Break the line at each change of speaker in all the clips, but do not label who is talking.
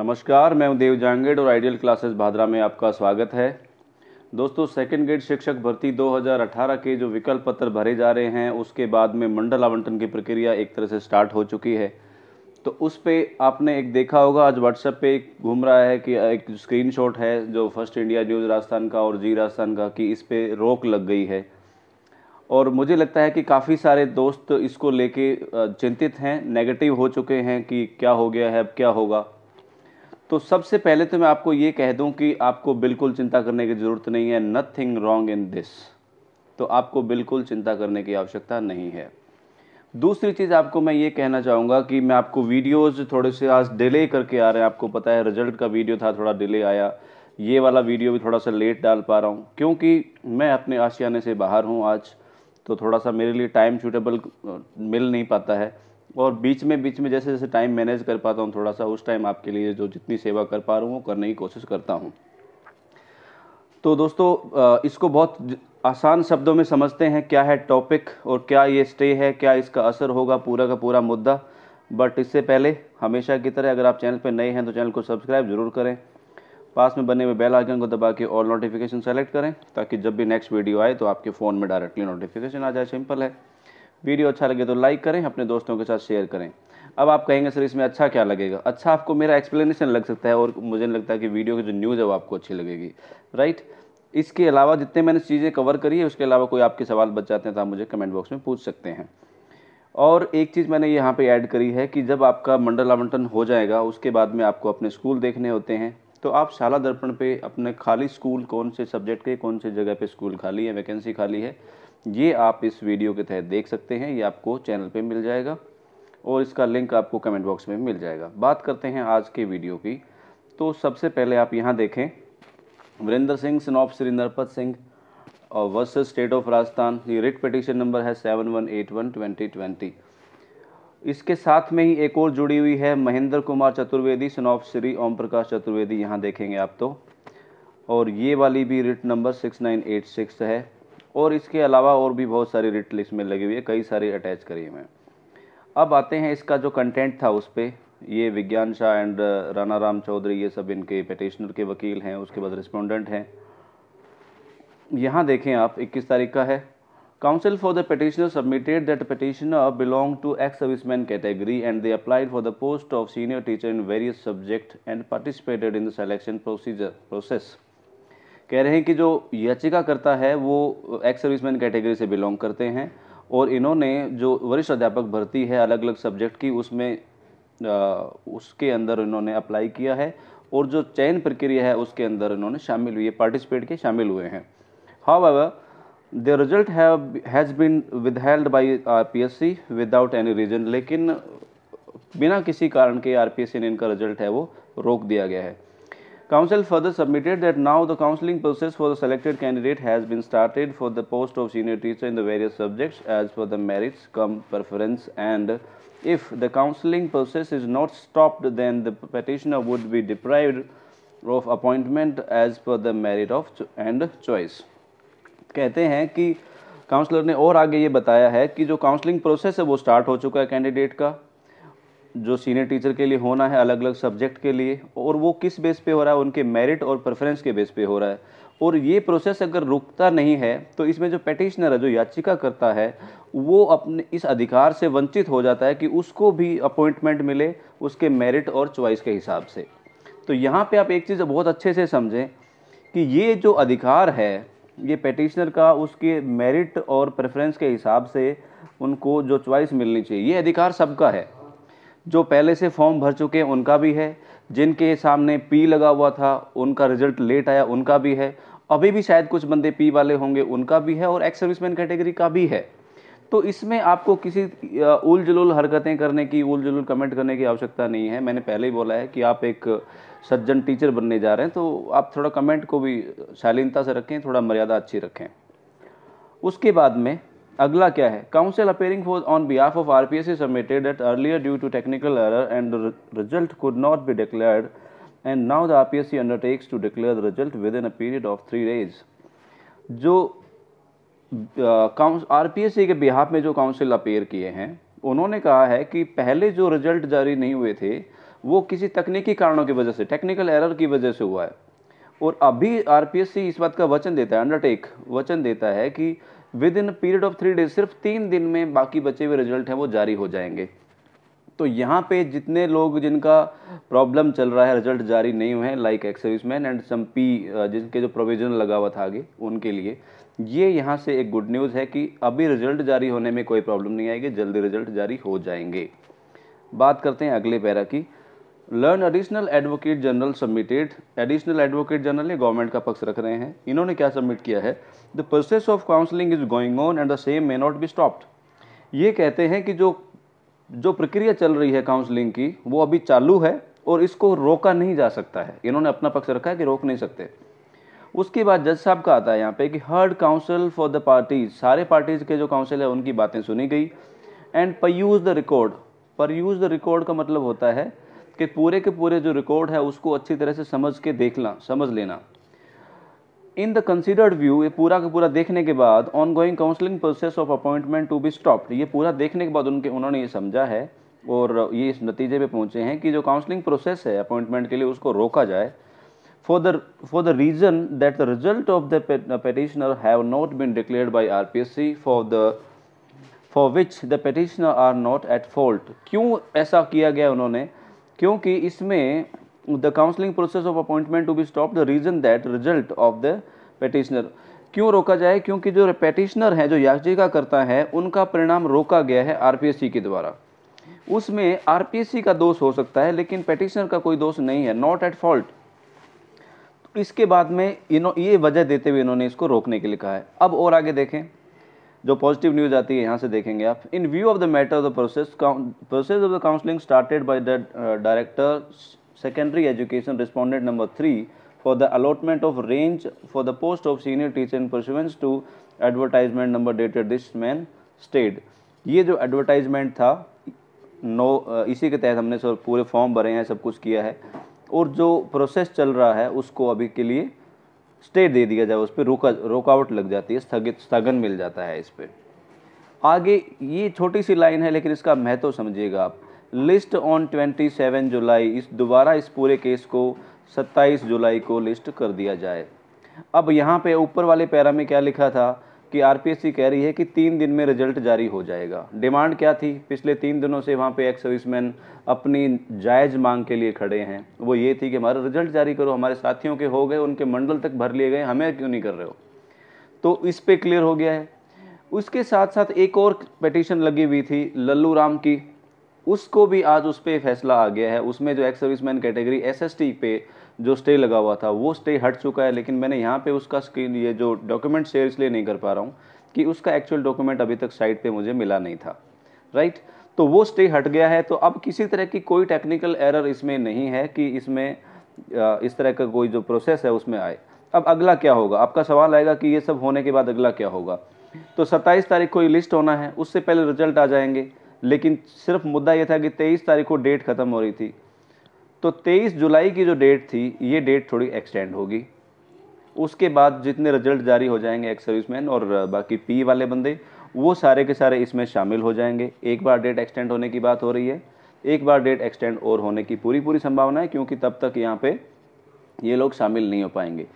नमस्कार मैं देव जांगेड और आइडियल क्लासेस भादरा में आपका स्वागत है दोस्तों सेकंड ग्रेड शिक्षक भर्ती 2018 के जो विकल्प पत्र भरे जा रहे हैं उसके बाद में मंडल आवंटन की प्रक्रिया एक तरह से स्टार्ट हो चुकी है तो उस पर आपने एक देखा होगा आज व्हाट्सएप पे एक घूम रहा है कि एक स्क्रीन है जो फर्स्ट इंडिया न्यूज़ राजस्थान का और जी राजस्थान का कि इस पर रोक लग गई है और मुझे लगता है कि काफ़ी सारे दोस्त इसको लेके चिंतित हैं नेगेटिव हो चुके हैं कि क्या हो गया है अब क्या होगा तो सबसे पहले तो मैं आपको ये कह दूं कि आपको बिल्कुल चिंता करने की ज़रूरत नहीं है नथिंग रॉन्ग इन दिस तो आपको बिल्कुल चिंता करने की आवश्यकता नहीं है दूसरी चीज़ आपको मैं ये कहना चाहूँगा कि मैं आपको वीडियोज़ थोड़े से आज डिले करके आ रहे हैं आपको पता है रिजल्ट का वीडियो था थोड़ा डिले आया ये वाला वीडियो भी थोड़ा सा लेट डाल पा रहा हूँ क्योंकि मैं अपने आशियाने से बाहर हूँ आज तो थोड़ा सा मेरे लिए टाइम सूटेबल मिल नहीं पाता है और बीच में बीच में जैसे जैसे टाइम मैनेज कर पाता हूँ थोड़ा सा उस टाइम आपके लिए जो जितनी सेवा कर पा रहा हूँ वो करने की कोशिश करता हूँ तो दोस्तों इसको बहुत आसान शब्दों में समझते हैं क्या है टॉपिक और क्या ये स्टे है क्या इसका असर होगा पूरा का पूरा मुद्दा बट इससे पहले हमेशा की तरह अगर आप चैनल पर नए हैं तो चैनल को सब्सक्राइब ज़रूर करें पास में बने हुए बेल आइकन को दबा के ऑल नोटिफिकेशन सेलेक्ट करें ताकि जब भी नेक्स्ट वीडियो आए तो आपके फ़ोन में डायरेक्टली नोटिफिकेशन आ जाए सिंपल है वीडियो अच्छा लगे तो लाइक करें अपने दोस्तों के साथ शेयर करें अब आप कहेंगे सर इसमें अच्छा क्या लगेगा अच्छा आपको मेरा एक्सप्लेनेशन लग सकता है और मुझे नहीं लगता कि वीडियो की जो न्यूज़ है वो आपको अच्छी लगेगी राइट इसके अलावा जितने मैंने चीज़ें कवर करी है उसके अलावा कोई आपके सवाल बच जाते हैं तो आप मुझे कमेंट बॉक्स में पूछ सकते हैं और एक चीज़ मैंने यहाँ पे ऐड करी है कि जब आपका मंडल आवंटन हो जाएगा उसके बाद में आपको अपने स्कूल देखने होते हैं तो आप शाला दर्पण पे अपने खाली स्कूल कौन से सब्जेक्ट के कौन से जगह पे स्कूल खाली है वैकेंसी खाली है ये आप इस वीडियो के तहत देख सकते हैं ये आपको चैनल पे मिल जाएगा और इसका लिंक आपको कमेंट बॉक्स में मिल जाएगा बात करते हैं आज के वीडियो की तो सबसे पहले आप यहाँ देखें वरिंदर सिंह सनॉफ नरपत सिंह और वर्सेस स्टेट ऑफ राजस्थान ये रिट पटिशन नंबर है seven one eight one twenty twenty इसके साथ में ही एक और जुड़ी हुई है महेंद्र कुमार चतुर्वेदी सनॉफ श्री ओम प्रकाश चतुर्वेदी यहाँ देखेंगे आप तो और ये वाली भी writ number six nine eight six है और इसके अलावा और भी बहुत सारी रिट लिस्ट में लगी हुई है कई सारी अटैच करी मैं अब आते हैं इसका जो कंटेंट था उस पर ये विज्ञान शाह एंड uh, राना राम चौधरी ये सब इनके पटिशनर के वकील हैं उसके बाद रिस्पोंडेंट हैं यहाँ देखें आप 21 तारीख का है counsel for the petitioner submitted that petitioner belong to ex serviceman category and they applied for the post of senior teacher in various subject and participated in the selection procedure process कह रहे हैं कि जो याचिकाकर्ता है वो ex serviceman category से belong करते हैं और इन्होंने जो वरिष्ठ अध्यापक भर्ती है अलग अलग सब्जेक्ट की उसमें आ, उसके अंदर इन्होंने अप्लाई किया है और जो चयन प्रक्रिया है उसके अंदर इन्होंने शामिल हुए पार्टिसिपेट के शामिल हुए हैं however the result has been withheld by R P S C without any reason लेकिन बिना किसी कारण के आर पी एस सी ने इनका रिजल्ट है वो रोक दिया गया है Council further submitted that now the counselling process for the selected candidate has been started for the post of senior teacher in the various subjects as per the merits come preference and if the counselling process is not stopped then the petitioner would be deprived of appointment as per the merit of cho and choice. कहते हैं कि counsellor ने और आगे ये बताया है कि जो काउंसलिंग प्रोसेस है वो स्टार्ट हो चुका है कैंडिडेट का जो सीनियर टीचर के लिए होना है अलग अलग सब्जेक्ट के लिए और वो किस बेस पे हो रहा है उनके मेरिट और प्रेफरेंस के बेस पे हो रहा है और ये प्रोसेस अगर रुकता नहीं है तो इसमें जो पेटिशनर है जो याचिका करता है वो अपने इस अधिकार से वंचित हो जाता है कि उसको भी अपॉइंटमेंट मिले उसके मेरिट और चॉइस के हिसाब से तो यहाँ पे आप एक चीज़ बहुत अच्छे से समझें कि ये जो अधिकार है ये पेटिशनर का उसके मेरिट और प्रेफरेंस के हिसाब से उनको जो च्वाइस मिलनी चाहिए ये अधिकार सबका है जो पहले से फॉर्म भर चुके हैं उनका भी है जिनके सामने पी लगा हुआ था उनका रिजल्ट लेट आया उनका भी है अभी भी शायद कुछ बंदे पी वाले होंगे उनका भी है और एक्स सर्विसमैन कैटेगरी का भी है तो इसमें आपको किसी उल जुलूल हरकतें करने की उल जुलूल कमेंट करने की आवश्यकता नहीं है मैंने पहले ही बोला है कि आप एक सज्जन टीचर बनने जा रहे हैं तो आप थोड़ा कमेंट को भी शालीनता से रखें थोड़ा मर्यादा अच्छी रखें उसके बाद में अगला क्या है counsel appearing for on behalf of R P S submitted at earlier due to technical error and result could not be declared and now the R P S C undertakes to declare the result within a period of three days जो R P S C के behalf में जो council appear किए हैं उन्होंने कहा है कि पहले जो रिजल्ट जारी नहीं हुए थे वो किसी तकनीकी कारणों की वजह से टेक्निकल एरर की वजह से हुआ है और अभी आर पी एस सी इस बात का वचन देता है अंडरटेक वचन देता है कि within period of three days सिर्फ तीन दिन में बाकी बचे हुए रिजल्ट हैं वो जारी हो जाएंगे तो यहाँ पे जितने लोग जिनका प्रॉब्लम चल रहा है रिजल्ट जारी नहीं हुए हैं like ex service man and some P जिनके जो प्रोविजन लगा हुआ था आगे उनके लिए ये यहाँ से एक गुड न्यूज़ है कि अभी रिजल्ट जारी होने में कोई प्रॉब्लम नहीं आएगी जल्दी रिजल्ट जारी हो जाएंगे बात करते हैं अगले पैरा की learned additional advocate general submitted additional advocate general ने गवर्नमेंट का पक्ष रख रहे हैं इन्होंने क्या सबमिट किया है the process of counselling is going on and the same may not be stopped ये कहते हैं कि जो जो प्रक्रिया चल रही है काउंसलिंग की वो अभी चालू है और इसको रोका नहीं जा सकता है इन्होंने अपना पक्ष रखा है कि रोक नहीं सकते उसके बाद जज साहब का आता है यहाँ पे कि heard counsel for the parties सारे पार्टीज के जो काउंसिल है उनकी बातें सुनी गई and peruse the record peruse the record का मतलब होता है कि पूरे के पूरे जो रिकॉर्ड है उसको अच्छी तरह से समझ के देखना समझ लेना इन द कंसिडर्ड व्यू ये पूरा का पूरा देखने के बाद on going counselling process of appointment to be stopped ये पूरा देखने के बाद उनके उन्होंने ये समझा है और ये इस नतीजे पे पहुंचे हैं कि जो काउंसलिंग प्रोसेस है अपॉइंटमेंट के लिए उसको रोका जाए for the for the reason that the result of the petitioner have not been declared by R P S C for the for which the petitioner are not at fault क्यों ऐसा किया गया उन्होंने क्योंकि इसमें the counselling process of appointment to be stop the reason that result of the petitioner क्यों रोका जाए क्योंकि जो पेटिशनर है जो याचिका करता है उनका परिणाम रोका गया है आरपीएससी के द्वारा उसमें आरपीएससी का दोष हो सकता है लेकिन पेटिशनर का कोई दोष नहीं है नॉट एट फॉल्ट इसके बाद में इनो ये वजह देते हुए इन्होंने इसको रोकने के लिए कहा है अब और आगे देखें जो पॉजिटिव न्यूज़ आती है यहाँ से देखेंगे आप in view of the matter of the process process of the counselling started by the director secondary education respondent number three for the allotment of range for the post of senior teacher in pursuance to advertisement number dated this man state ये जो advertisement था no uh, इसी के तहत हमने sir पूरे form भरे हैं सब कुछ किया है और जो प्रोसेस चल रहा है उसको अभी के लिए स्टे दे दिया जाए उस पर रोका रोकावट लग जाती है स्थगित स्थगन मिल जाता है इस पर आगे ये छोटी सी लाइन है लेकिन इसका महत्व समझिएगा आप लिस्ट ऑन 27 जुलाई इस दोबारा इस पूरे केस को 27 जुलाई को लिस्ट कर दिया जाए अब यहाँ पे ऊपर वाले पैरा में क्या लिखा था कि आरपीएससी कह रही है कि तीन दिन में रिजल्ट जारी हो जाएगा डिमांड क्या थी पिछले तीन दिनों से वहाँ पे एक्स सर्विसमैन अपनी जायज़ मांग के लिए खड़े हैं वो ये थी कि हमारा रिजल्ट जारी करो हमारे साथियों के हो गए उनके मंडल तक भर लिए गए हमें क्यों नहीं कर रहे हो तो इस पर क्लियर हो गया है उसके साथ साथ एक और पटिशन लगी हुई थी लल्लू राम की उसको भी आज उस पर फैसला आ गया है उसमें जो एक्स सर्विसमैन कैटेगरी एस पे जो स्टे लगा हुआ था वो स्टे हट चुका है लेकिन मैंने यहाँ पे उसका स्क्रीन ये जो डॉक्यूमेंट शेयर इसलिए नहीं कर पा रहा हूँ कि उसका एक्चुअल डॉक्यूमेंट अभी तक साइट पे मुझे मिला नहीं था राइट तो वो स्टे हट गया है तो अब किसी तरह की कोई टेक्निकल एरर इसमें नहीं है कि इसमें इस तरह का कोई जो प्रोसेस है उसमें आए अब अगला क्या होगा आपका सवाल आएगा कि ये सब होने के बाद अगला क्या होगा तो 27 तारीख को ये लिस्ट होना है उससे पहले रिजल्ट आ जाएंगे लेकिन सिर्फ मुद्दा ये था कि 23 तारीख को डेट ख़त्म हो रही थी तो 23 जुलाई की जो डेट थी ये डेट थोड़ी एक्सटेंड होगी उसके बाद जितने रिजल्ट जारी हो जाएंगे एक्स सर्विसमैन और बाकी पी वाले बंदे वो सारे के सारे इसमें शामिल हो जाएंगे एक बार डेट एक्सटेंड होने की बात हो रही है एक बार डेट एक्सटेंड और होने की पूरी पूरी संभावना है क्योंकि तब तक यहाँ पे ये लोग शामिल नहीं हो पाएंगे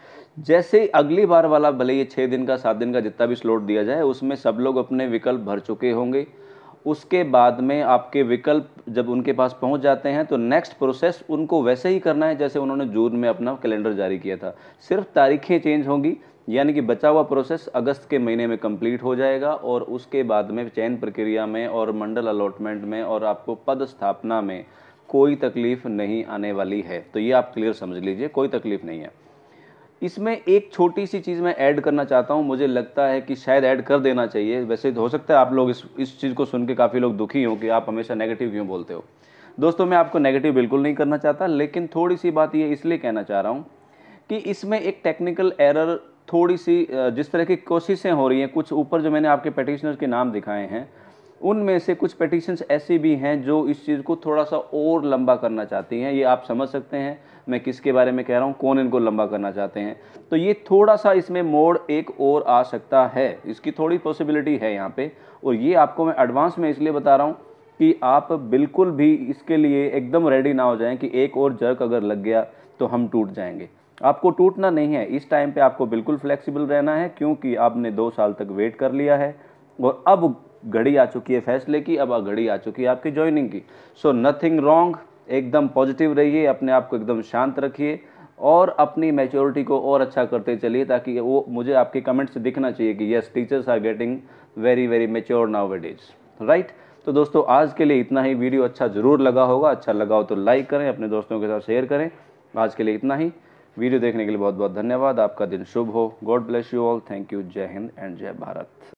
जैसे अगली बार वाला भले ये छः दिन का सात दिन का जितना भी स्लोट दिया जाए उसमें सब लोग अपने विकल्प भर चुके होंगे उसके बाद में आपके विकल्प जब उनके पास पहुंच जाते हैं तो नेक्स्ट प्रोसेस उनको वैसे ही करना है जैसे उन्होंने जून में अपना कैलेंडर जारी किया था सिर्फ तारीखें चेंज होंगी यानी कि बचा हुआ प्रोसेस अगस्त के महीने में कंप्लीट हो जाएगा और उसके बाद में चयन प्रक्रिया में और मंडल अलॉटमेंट में और आपको पद स्थापना में कोई तकलीफ़ नहीं आने वाली है तो ये आप क्लियर समझ लीजिए कोई तकलीफ़ नहीं है इसमें एक छोटी सी चीज़ मैं ऐड करना चाहता हूँ मुझे लगता है कि शायद ऐड कर देना चाहिए वैसे हो सकता है आप लोग इस इस चीज़ को सुन के काफ़ी लोग दुखी हों कि आप हमेशा नेगेटिव क्यों बोलते हो दोस्तों मैं आपको नेगेटिव बिल्कुल नहीं करना चाहता लेकिन थोड़ी सी बात ये इसलिए कहना चाह रहा हूँ कि इसमें एक टेक्निकल एरर थोड़ी सी जिस तरह की कोशिशें हो रही हैं कुछ ऊपर जो मैंने आपके पटिशनर के नाम दिखाए हैं उनमें से कुछ पटिशंस ऐसी भी हैं जो इस चीज़ को थोड़ा सा और लंबा करना चाहती हैं ये आप समझ सकते हैं मैं किसके बारे में कह रहा हूँ कौन इनको लंबा करना चाहते हैं तो ये थोड़ा सा इसमें मोड़ एक और आ सकता है इसकी थोड़ी पॉसिबिलिटी है यहाँ पे और ये आपको मैं एडवांस में इसलिए बता रहा हूँ कि आप बिल्कुल भी इसके लिए एकदम रेडी ना हो जाएं कि एक और जर्क अगर लग गया तो हम टूट जाएंगे आपको टूटना नहीं है इस टाइम पे आपको बिल्कुल फ्लेक्सिबल रहना है क्योंकि आपने दो साल तक वेट कर लिया है और अब घड़ी आ चुकी है फैसले की अब घड़ी आ चुकी है आपकी ज्वाइनिंग की सो नथिंग रॉन्ग एकदम पॉजिटिव रहिए अपने आप को एकदम शांत रखिए और अपनी मेच्योरिटी को और अच्छा करते चलिए ताकि वो मुझे आपके कमेंट्स दिखना चाहिए कि yes teachers are getting very very mature now is right तो दोस्तों आज के लिए इतना ही वीडियो अच्छा ज़रूर लगा होगा अच्छा लगा हो तो लाइक करें अपने दोस्तों के साथ शेयर करें आज के लिए इतना ही वीडियो देखने के लिए बहुत बहुत धन्यवाद आपका दिन शुभ हो God bless you all thank you Jai Hind and जय भारत